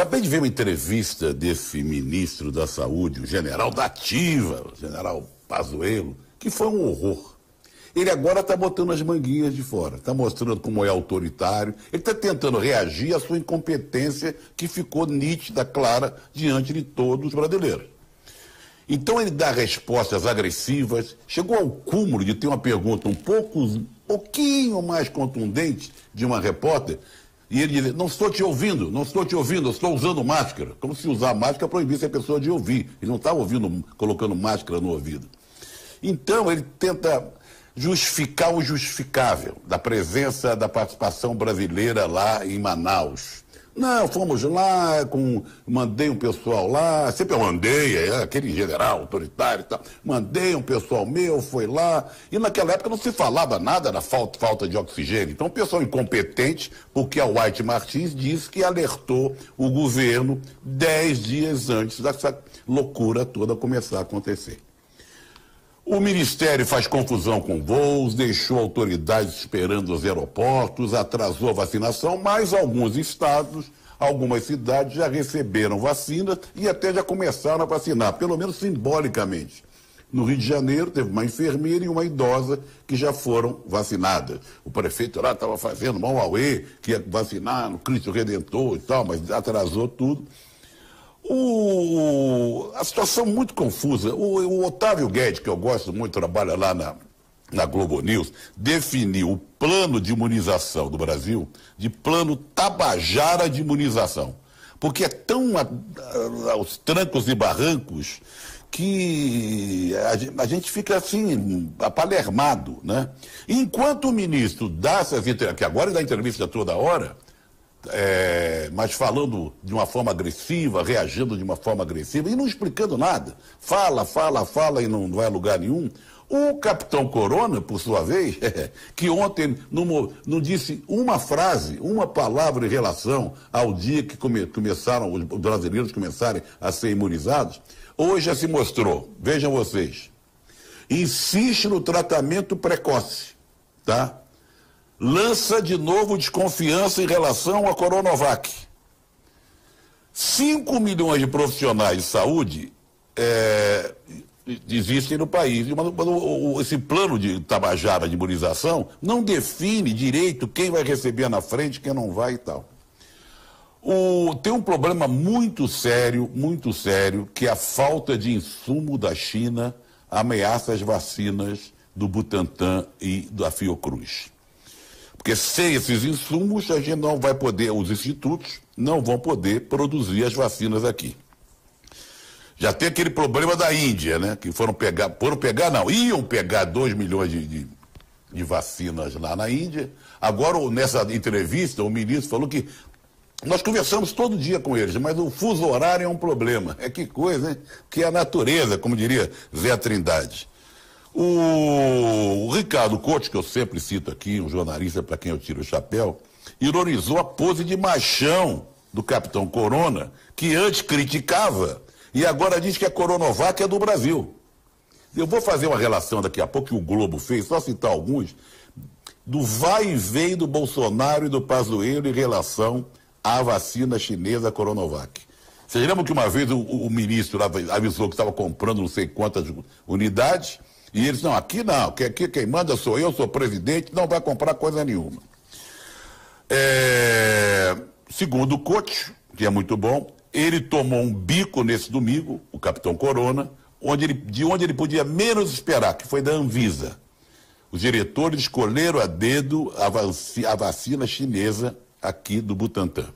Acabei de ver uma entrevista desse ministro da Saúde, o general da Ativa, o general Pazuello, que foi um horror. Ele agora está botando as manguinhas de fora, está mostrando como é autoritário, ele está tentando reagir à sua incompetência que ficou nítida, clara, diante de todos os brasileiros. Então ele dá respostas agressivas, chegou ao cúmulo de ter uma pergunta um pouco, um pouquinho mais contundente de uma repórter, e ele dizia, não estou te ouvindo, não estou te ouvindo, eu estou usando máscara. Como se usar máscara proibisse a pessoa de ouvir. Ele não estava ouvindo, colocando máscara no ouvido. Então ele tenta justificar o justificável da presença da participação brasileira lá em Manaus. Não, fomos lá, com, mandei um pessoal lá, sempre eu mandei, é, aquele general autoritário e tal, mandei um pessoal meu, foi lá, e naquela época não se falava nada da falta, falta de oxigênio. Então, o pessoal incompetente, porque a White Martins disse que alertou o governo dez dias antes dessa loucura toda começar a acontecer. O Ministério faz confusão com voos, deixou autoridades esperando os aeroportos, atrasou a vacinação, mas alguns estados, algumas cidades já receberam vacinas e até já começaram a vacinar, pelo menos simbolicamente. No Rio de Janeiro, teve uma enfermeira e uma idosa que já foram vacinadas. O prefeito lá estava fazendo mal ao E, que ia vacinar no Cristo Redentor e tal, mas atrasou tudo. O, a situação muito confusa. O, o, Otávio Guedes, que eu gosto muito, trabalha lá na, na Globo News, definiu o plano de imunização do Brasil de plano Tabajara de imunização. Porque é tão a, a, aos trancos e barrancos que a, a gente fica assim, apalermado, né? Enquanto o ministro dá essas entrevistas, que agora dá entrevista toda hora, é, mas falando de uma forma agressiva, reagindo de uma forma agressiva e não explicando nada. Fala, fala, fala e não, não vai a lugar nenhum. O capitão Corona, por sua vez, que ontem não, não, disse uma frase, uma palavra em relação ao dia que come, começaram, os brasileiros começarem a ser imunizados, hoje já se mostrou, vejam vocês, insiste no tratamento precoce, tá? lança de novo desconfiança em relação à Coronavac. 5 milhões de profissionais de saúde é, existem no país, mas, mas esse plano de Tabajara de imunização não define direito quem vai receber na frente, quem não vai e tal. O, tem um problema muito sério, muito sério, que é a falta de insumo da China ameaça as vacinas do Butantan e da Fiocruz. Porque sem esses insumos, a gente não vai poder, os institutos não vão poder produzir as vacinas aqui. Já tem aquele problema da Índia, né? Que foram pegar, foram pegar, não, iam pegar 2 milhões de, de, de vacinas lá na Índia. Agora, nessa entrevista, o ministro falou que nós conversamos todo dia com eles, mas o fuso horário é um problema. É que coisa, hein? Que é a natureza, como diria Zé Trindade. O, o Ricardo Couto, que eu sempre cito aqui, um jornalista para quem eu tiro o chapéu, ironizou a pose de machão do capitão Corona, que antes criticava e agora diz que a é Coronavac é do Brasil. Eu vou fazer uma relação daqui a pouco que o Globo fez, só citar alguns, do vai e vem do Bolsonaro e do Pazuello em relação à vacina chinesa Coronavac. Vocês lembram que uma vez o, o ministro avisou que estava comprando não sei quantas unidades e eles, não, aqui não, que aqui quem manda sou eu, sou presidente, não vai comprar coisa nenhuma. É, segundo o coach, que é muito bom, ele tomou um bico nesse domingo, o capitão Corona, onde ele, de onde ele podia menos esperar, que foi da Anvisa. Os diretores escolheram a dedo a, vac, a vacina chinesa aqui do Butantan.